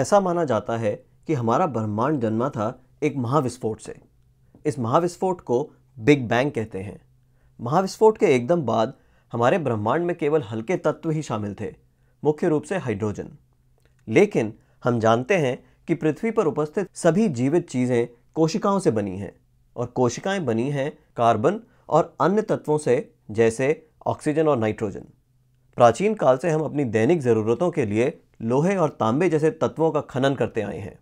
ऐसा माना जाता है कि हमारा ब्रह्मांड जन्मा था एक महाविस्फोट से इस महाविस्फोट को बिग बैंग कहते हैं महाविस्फोट के एकदम बाद हमारे ब्रह्मांड में केवल हल्के तत्व ही शामिल थे मुख्य रूप से हाइड्रोजन लेकिन हम जानते हैं कि पृथ्वी पर उपस्थित सभी जीवित चीज़ें कोशिकाओं से बनी हैं और कोशिकाएं बनी हैं कार्बन और अन्य तत्वों से जैसे ऑक्सीजन और नाइट्रोजन प्राचीन काल से हम अपनी दैनिक ज़रूरतों के लिए लोहे और तांबे जैसे तत्वों का खनन करते आए हैं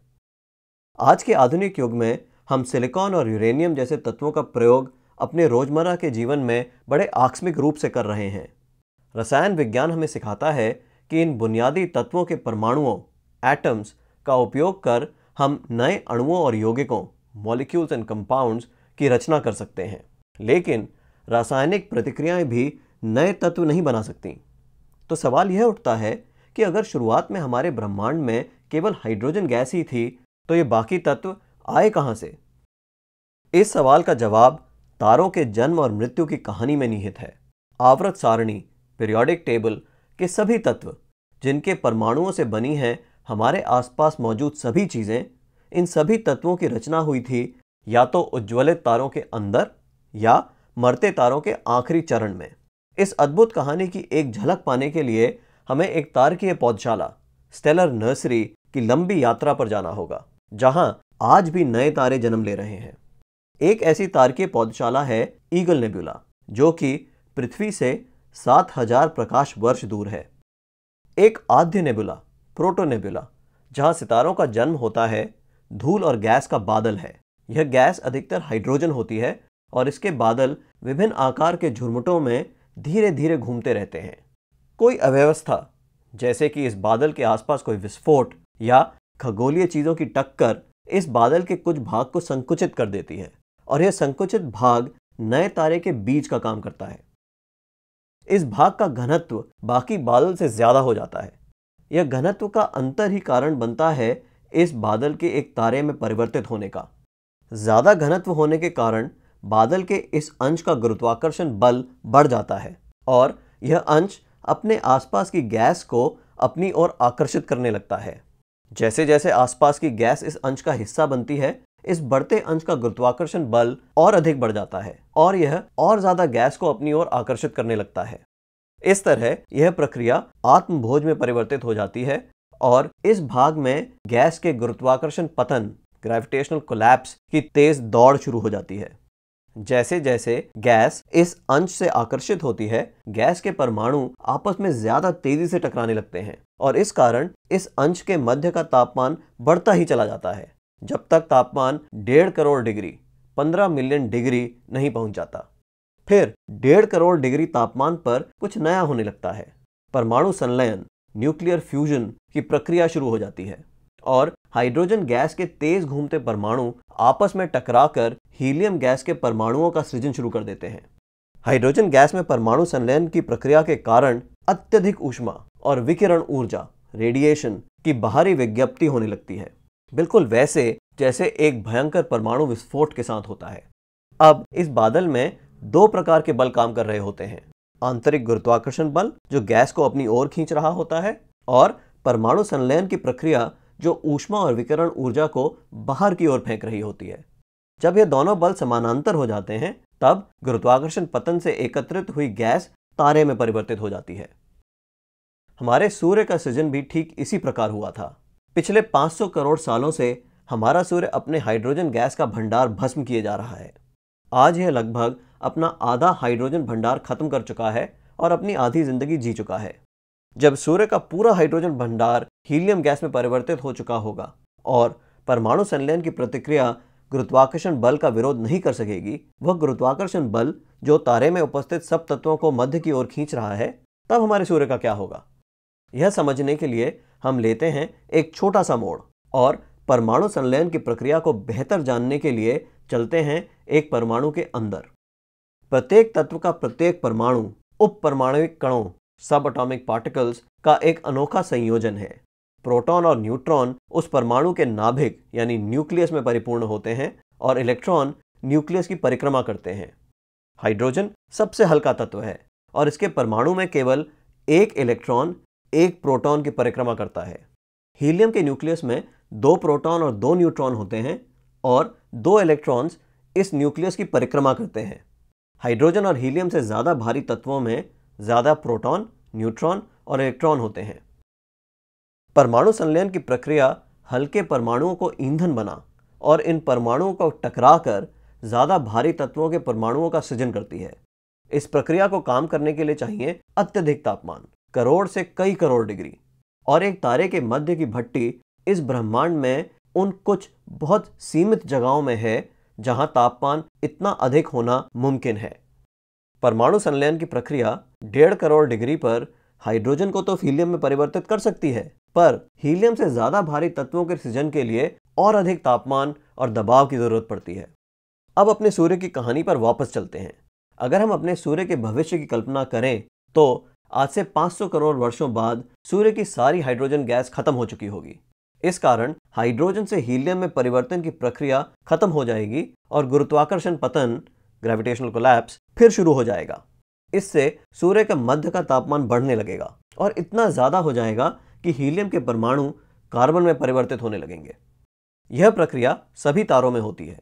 आज के आधुनिक युग में हम सिलिकॉन और यूरेनियम जैसे तत्वों का प्रयोग अपने रोजमर्रा के जीवन में बड़े आकस्मिक रूप से कर रहे हैं रसायन विज्ञान हमें सिखाता है कि इन बुनियादी तत्वों के परमाणुओं एटम्स का उपयोग कर हम नए अणुओं और यौगिकों मॉलिक्यूल्स एंड कंपाउंड्स की रचना कर सकते हैं लेकिन रासायनिक प्रतिक्रियाएं भी नए तत्व नहीं बना सकती तो सवाल यह उठता है कि अगर शुरुआत में हमारे ब्रह्मांड में केवल हाइड्रोजन गैस ही थी तो ये बाकी तत्व आए कहां से इस सवाल का जवाब तारों के जन्म और मृत्यु की कहानी में निहित है आवृत सारणी पीरियोडिक टेबल के सभी तत्व जिनके परमाणुओं से बनी है हमारे आसपास मौजूद सभी चीज़ें इन सभी तत्वों की रचना हुई थी या तो उज्ज्वलित तारों के अंदर या मरते तारों के आखिरी चरण में इस अद्भुत कहानी की एक झलक पाने के लिए हमें एक तारकीय पौधशाला स्टेलर नर्सरी की लंबी यात्रा पर जाना होगा जहां आज भी नए तारे जन्म ले रहे हैं एक ऐसी तारकीय पौधशाला है ईगल नेबुला जो कि पृथ्वी से 7000 प्रकाश वर्ष दूर है एक आद्य नेबुला प्रोटो नेबुला जहां सितारों का जन्म होता है धूल और गैस का बादल है यह गैस अधिकतर हाइड्रोजन होती है और इसके बादल विभिन्न आकार के झुरमुटों में धीरे धीरे घूमते रहते हैं कोई अव्यवस्था जैसे कि इस बादल के आसपास कोई विस्फोट या खगोलीय चीज़ों की टक्कर इस बादल के कुछ भाग को संकुचित कर देती है और यह संकुचित भाग नए तारे के बीज का काम करता है इस भाग का घनत्व बाकी बादल से ज़्यादा हो जाता है यह घनत्व का अंतर ही कारण बनता है इस बादल के एक तारे में परिवर्तित होने का ज़्यादा घनत्व होने के कारण बादल के इस अंश का गुरुत्वाकर्षण बल बढ़ जाता है और यह अंश अपने आसपास की गैस को अपनी ओर आकर्षित करने लगता है जैसे जैसे आसपास की गैस इस अंश का हिस्सा बनती है इस बढ़ते अंश का गुरुत्वाकर्षण बल और अधिक बढ़ जाता है और यह और ज्यादा गैस को अपनी ओर आकर्षित करने लगता है इस तरह यह प्रक्रिया आत्मभोज में परिवर्तित हो जाती है और इस भाग में गैस के गुरुत्वाकर्षण पतन ग्रेविटेशनल कोलैप्स की तेज दौड़ शुरू हो जाती है जैसे जैसे गैस इस अंश से आकर्षित होती है गैस के परमाणु आपस में ज्यादा तेजी से टकराने लगते हैं और इस कारण इस अंश के मध्य का तापमान बढ़ता ही चला जाता है जब तक तापमान डेढ़ करोड़ डिग्री पंद्रह मिलियन डिग्री नहीं पहुंच जाता फिर डेढ़ करोड़ डिग्री तापमान पर कुछ नया होने लगता है परमाणु संलयन न्यूक्लियर फ्यूजन की प्रक्रिया शुरू हो जाती है और हाइड्रोजन गैस के तेज घूमते परमाणु आपस में टकराकर हीलियम गैस के परमाणुओं का सृजन शुरू कर देते हैं हाइड्रोजन गैस में परमाणु संलयन की प्रक्रिया के कारण अत्यधिक ऊष्मा और विकिरण ऊर्जा रेडिएशन की बाहरी विज्ञप्ति होने लगती है बिल्कुल वैसे जैसे एक भयंकर परमाणु विस्फोट के साथ होता है अब इस बादल में दो प्रकार के बल काम कर रहे होते हैं आंतरिक गुरुत्वाकर्षण बल जो गैस को अपनी ओर खींच रहा होता है और परमाणु संलयन की प्रक्रिया जो ऊष्मा और विकिरण ऊर्जा को बाहर की ओर फेंक रही होती है जब ये दोनों बल समानांतर हो जाते हैं तब गुरुत्वाकर्षण पतन से एकत्रित हुई गैस तारे में परिवर्तित हो जाती है हमारे सूर्य का सृजन भी ठीक इसी प्रकार हुआ था पिछले 500 करोड़ सालों से हमारा सूर्य अपने हाइड्रोजन गैस का भंडार भस्म किए जा रहा है आज यह लगभग अपना आधा हाइड्रोजन भंडार खत्म कर चुका है और अपनी आधी जिंदगी जी चुका है जब सूर्य का पूरा हाइड्रोजन भंडार हीलियम गैस में परिवर्तित हो चुका होगा और परमाणु संलयन की प्रतिक्रिया गुरुत्वाकर्षण बल का विरोध नहीं कर सकेगी वह गुरुत्वाकर्षण बल जो तारे में उपस्थित सब तत्वों को मध्य की ओर खींच रहा है तब हमारे सूर्य का क्या होगा यह समझने के लिए हम लेते हैं एक छोटा सा मोड़ और परमाणु संलयन की प्रक्रिया को बेहतर जानने के लिए चलते हैं एक परमाणु के अंदर प्रत्येक तत्व का प्रत्येक परमाणु उप परमाणु कणों सब अटोमिक पार्टिकल्स का एक अनोखा संयोजन है प्रोटॉन और न्यूट्रॉन उस परमाणु के नाभिक यानी न्यूक्लियस में परिपूर्ण होते हैं और इलेक्ट्रॉन न्यूक्लियस की परिक्रमा करते हैं हाइड्रोजन सबसे हल्का तत्व है और इसके परमाणु में केवल एक इलेक्ट्रॉन एक प्रोटॉन की परिक्रमा करता है हीलियम के न्यूक्लियस में दो प्रोटॉन और दो न्यूट्रॉन होते हैं और दो इलेक्ट्रॉन्स इस न्यूक्लियस की परिक्रमा करते हैं हाइड्रोजन और हीलियम से ज़्यादा भारी तत्वों में ज़्यादा प्रोटॉन न्यूट्रॉन और इलेक्ट्रॉन होते हैं परमाणु संलयन की प्रक्रिया हल्के परमाणुओं को ईंधन बना और इन परमाणुओं को टकराकर ज़्यादा भारी तत्वों के परमाणुओं का सृजन करती है इस प्रक्रिया को काम करने के लिए चाहिए अत्यधिक तापमान करोड़ से कई करोड़ डिग्री और एक तारे के मध्य की भट्टी इस ब्रह्मांड में उन कुछ बहुत सीमित जगहों में है जहां तापमान इतना अधिक होना मुमकिन है परमाणु संलयन की प्रक्रिया डेढ़ करोड़ डिग्री पर हाइड्रोजन को तो हीलियम में परिवर्तित कर सकती है पर हीलियम से ज्यादा भारी तत्वों के सृजन के लिए और अधिक तापमान और दबाव की जरूरत पड़ती है अब अपने सूर्य की कहानी पर वापस चलते हैं अगर हम अपने सूर्य के भविष्य की कल्पना करें तो आज से 500 करोड़ वर्षों बाद सूर्य की सारी हाइड्रोजन गैस खत्म हो चुकी होगी इस कारण हाइड्रोजन से हीलियम में परिवर्तन की प्रक्रिया खत्म हो जाएगी और गुरुत्वाकर्षण पतन ग्रेविटेशनल कोलैप्स फिर शुरू हो जाएगा इससे सूर्य के मध्य का तापमान बढ़ने लगेगा और इतना ज़्यादा हो जाएगा कि हीलियम के परमाणु कार्बन में परिवर्तित होने लगेंगे यह प्रक्रिया सभी तारों में होती है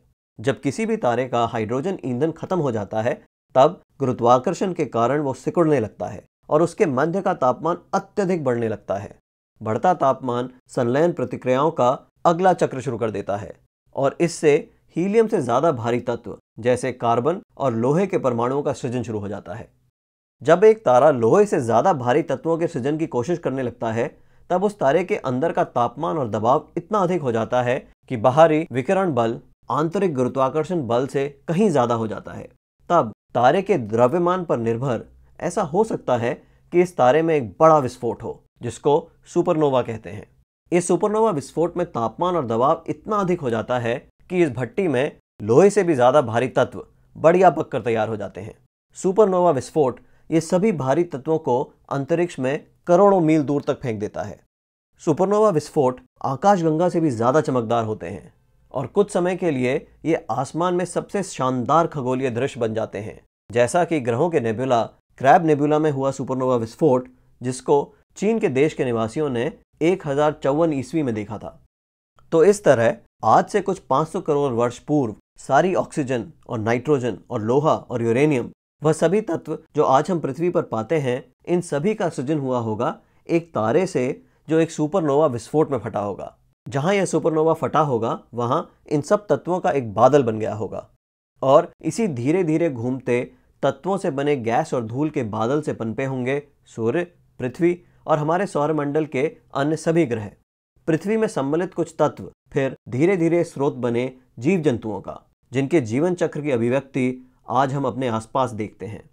जब किसी भी तारे का हाइड्रोजन ईंधन खत्म हो जाता है तब गुरुत्वाकर्षण के कारण वो सिकुड़ने लगता है और उसके मध्य का तापमान अत्यधिक बढ़ने लगता है बढ़ता तापमान संलयन प्रतिक्रियाओं का अगला चक्र शुरू कर देता है और इससे हीलियम से ज़्यादा भारी तत्व जैसे कार्बन और लोहे के परमाणुओं का सृजन शुरू हो जाता है जब एक तारा लोहे से ज़्यादा भारी तत्वों के सृजन की कोशिश करने लगता है तब उस तारे के अंदर का तापमान और दबाव इतना अधिक हो जाता है कि बाहरी विकिरण बल आंतरिक गुरुत्वाकर्षण बल से कहीं ज़्यादा हो जाता है तब तारे के द्रव्यमान पर निर्भर ऐसा हो सकता है कि इस तारे में एक बड़ा विस्फोट हो जिसको सुपरनोवा कहते हैं इस सुपरनोवा विस्फोट में तापमान और दबाव इतना अधिक हो जाता है कि इस भट्टी में लोहे से भी ज़्यादा भारी तत्व बढ़िया पककर तैयार हो जाते हैं सुपरनोवा विस्फोट ये सभी भारी तत्वों को अंतरिक्ष में करोड़ों मील दूर तक फेंक देता है सुपरनोवा विस्फोट आकाशगंगा से भी ज़्यादा चमकदार होते हैं और कुछ समय के लिए ये आसमान में सबसे शानदार खगोलीय दृश्य बन जाते हैं जैसा कि ग्रहों के नेबुला क्रैब नेबुला में हुआ सुपरनोवा विस्फोट जिसको चीन के देश के निवासियों ने एक ईस्वी में देखा था तो इस तरह आज से कुछ 500 करोड़ वर्ष पूर्व सारी ऑक्सीजन और नाइट्रोजन और लोहा और यूरेनियम वह सभी तत्व जो आज हम पृथ्वी पर पाते हैं इन सभी का सृजन हुआ होगा एक तारे से जो एक सुपरनोवा विस्फोट में फटा होगा जहां यह सुपरनोवा फटा होगा वहां इन सब तत्वों का एक बादल बन गया होगा और इसी धीरे धीरे घूमते तत्वों से बने गैस और धूल के बादल से पनपे होंगे सूर्य पृथ्वी और हमारे सौरमंडल के अन्य सभी ग्रह पृथ्वी में सम्मिलित कुछ तत्व फिर धीरे धीरे स्रोत बने जीव जंतुओं का जिनके जीवन चक्र की अभिव्यक्ति आज हम अपने आसपास देखते हैं